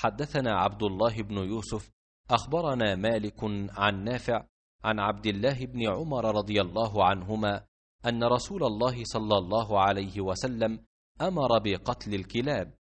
حدثنا عبد الله بن يوسف اخبرنا مالك عن نافع عن عبد الله بن عمر رضي الله عنهما ان رسول الله صلى الله عليه وسلم امر بقتل الكلاب